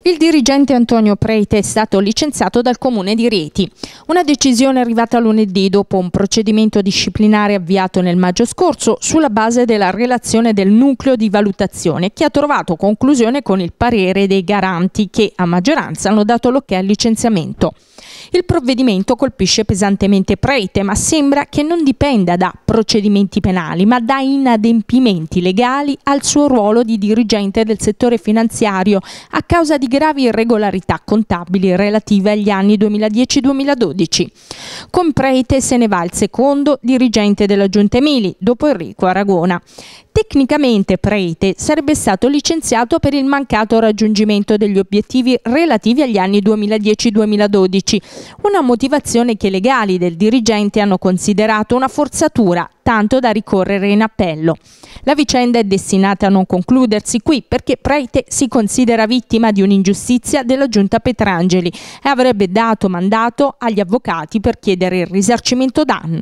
Il dirigente Antonio Preite è stato licenziato dal Comune di Rieti. Una decisione arrivata lunedì dopo un procedimento disciplinare avviato nel maggio scorso sulla base della relazione del nucleo di valutazione che ha trovato conclusione con il parere dei garanti che a maggioranza hanno dato l'ok al licenziamento. Il provvedimento colpisce pesantemente Preite ma sembra che non dipenda da procedimenti penali, ma da inadempimenti legali al suo ruolo di dirigente del settore finanziario a causa di gravi irregolarità contabili relative agli anni 2010-2012. Con Prete se ne va il secondo dirigente della Giunta Emili, dopo Enrico Aragona. Tecnicamente Preite sarebbe stato licenziato per il mancato raggiungimento degli obiettivi relativi agli anni 2010-2012, una motivazione che i legali del dirigente hanno considerato una forzatura tanto da ricorrere in appello. La vicenda è destinata a non concludersi qui perché Preite si considera vittima di un'ingiustizia della giunta Petrangeli e avrebbe dato mandato agli avvocati per chiedere il risarcimento danni.